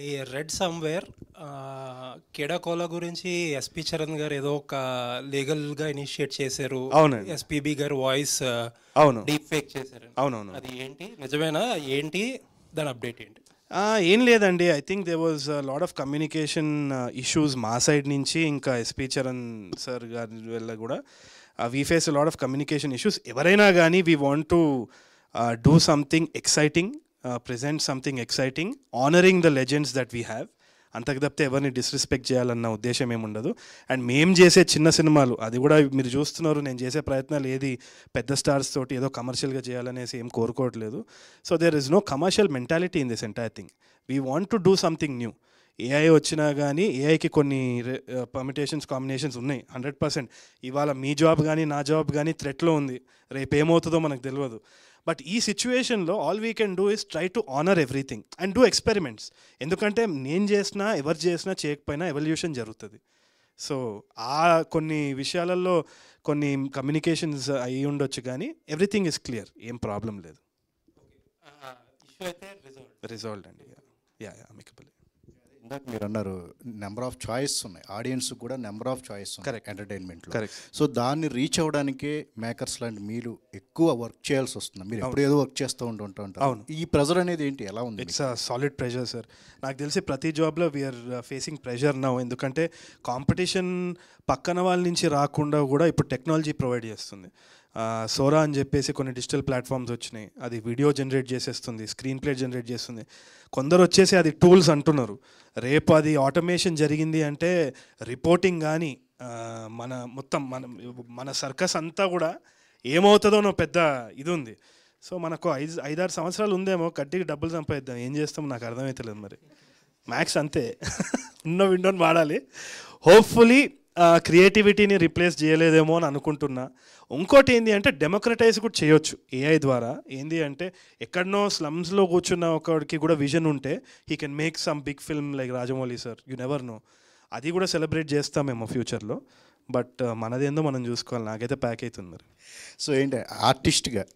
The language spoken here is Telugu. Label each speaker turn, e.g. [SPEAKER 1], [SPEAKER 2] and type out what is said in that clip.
[SPEAKER 1] ఐ రెడ్ సమ్వేర్ కెడాకోలా గురించి ఎస్పి చరణ్ గారు ఏదో ఒక లీగల్ గా ఇనిషియేట్ చేశారు అవును ఎస్పీబి గారు వాయిస్ అవును డీప్ ఫేక్ చేశారు అవునవును అది ఏంటి నిజమేనా ఏంటి దాని అప్డేట్ ఏంటి ఏం లేదండి I think they was lot of communication issues మా సైడ్ నుంచి ఇంకా ఎస్పి చరణ్ సార్ గారి వల్ల కూడా we face lot of communication issues ఎవరైనా కానీ we want to do something exciting present something exciting honouring the legends that we have అంతకు తప్పితే ఎవరిని డిస్రెస్పెక్ట్ చేయాలన్న ఉద్దేశం ఏముండదు అండ్ మేం చేసే చిన్న సినిమాలు అది కూడా మీరు చూస్తున్నారు నేను చేసే ప్రయత్నాలు ఏది పెద్ద స్టార్స్ తోటి ఏదో కమర్షియల్గా చేయాలనేసి ఏం కోరుకోవట్లేదు so there is no commercial mentality in this entire thing we want to do something new AI వచ్చినా కానీ ఏఐకి కొన్ని పర్మిటేషన్స్ కాంబినేషన్స్ uh, ఉన్నాయి హండ్రెడ్ పర్సెంట్ ఇవాళ మీ జాబ్ కానీ నా జాబ్ కానీ థ్రెట్లో ఉంది రేపు ఏమవుతుందో మనకు తెలియదు బట్ ఈ సిచ్యువేషన్లో all we can do is try to honour everything and do experiments ఎందుకంటే నేను చేసినా ఎవరు చేసినా చేయకపోయినా ఎవల్యూషన్ జరుగుతుంది సో ఆ కొన్ని విషయాలలో కొన్ని కమ్యూనికేషన్స్ అయి ఉండొచ్చు కానీ ఎవ్రీథింగ్ ఇస్ క్లియర్
[SPEAKER 2] ఏం ప్రాబ్లం లేదు
[SPEAKER 1] రిజాల్వ్ uh, అండి యా యా
[SPEAKER 2] ఇందాక మీరు అన్నారు నెంబర్ ఆఫ్ చాయిస్ ఉన్నాయి ఆడియన్స్ కూడా number of choice correct entertainment correct so దాన్ని రీచ్ అవ్వడానికే మేకర్స్ లాంటి మీరు ఎక్కువ వర్క్ చేయాల్సి వస్తుంది మీరు ఎప్పుడు ఏదో వర్క్ చేస్తూ ఉంటా ఉంటా అవును ఈ ప్రెజర్ అనేది ఏంటి ఎలా ఉంది ఇట్స్ సాలిడ్ ప్రెజర్ సార్
[SPEAKER 1] నాకు తెలిసి ప్రతి జాబ్లో వీఆర్ ఫేసింగ్ ప్రెజర్ నా ఎందుకంటే కాంపిటీషన్ పక్కన వాళ్ళ నుంచి రాకుండా కూడా ఇప్పుడు టెక్నాలజీ ప్రొవైడ్ చేస్తుంది సోరా అని చెప్పేసి కొన్ని డిజిటల్ ప్లాట్ఫామ్స్ వచ్చినాయి అది వీడియో జనరేట్ చేసేస్తుంది స్క్రీన్ ప్లే జనరేట్ చేస్తుంది కొందరు వచ్చేసి అది టూల్స్ అంటున్నారు రేపు అది ఆటోమేషన్ జరిగింది అంటే రిపోర్టింగ్ కానీ మన మొత్తం మన మన సర్కస్ అంతా కూడా ఏమవుతుందో పెద్ద ఇది ఉంది సో మనకు ఐదు ఐదారు సంవత్సరాలు ఉందేమో కట్టికి డబ్బులు సంపాదిద్దాం ఏం చేస్తాం నాకు అర్థమవుతలేదు మరి మ్యాథ్స్ అంతే ఉన్న విండోని వాడాలి హోప్ఫుల్లీ క్రియేటివిటీని రిప్లేస్ చేయలేదేమో అని అనుకుంటున్నా ఇంకోటి ఏంటి అంటే డెమోక్రటైజ్ కూడా చేయొచ్చు ఏఐ ద్వారా ఏంది అంటే ఎక్కడనో స్లమ్స్లో కూర్చున్న ఒకడికి కూడా విజన్ ఉంటే he can make some big film like Rajamouli sir you never know అది కూడా సెలబ్రేట్ చేస్తామేమో ఫ్యూచర్లో బట్ మనదేందో మనం చూసుకోవాలి నాకైతే ప్యాక్ అవుతుంది సో ఏంటి
[SPEAKER 2] ఆర్టిస్ట్గా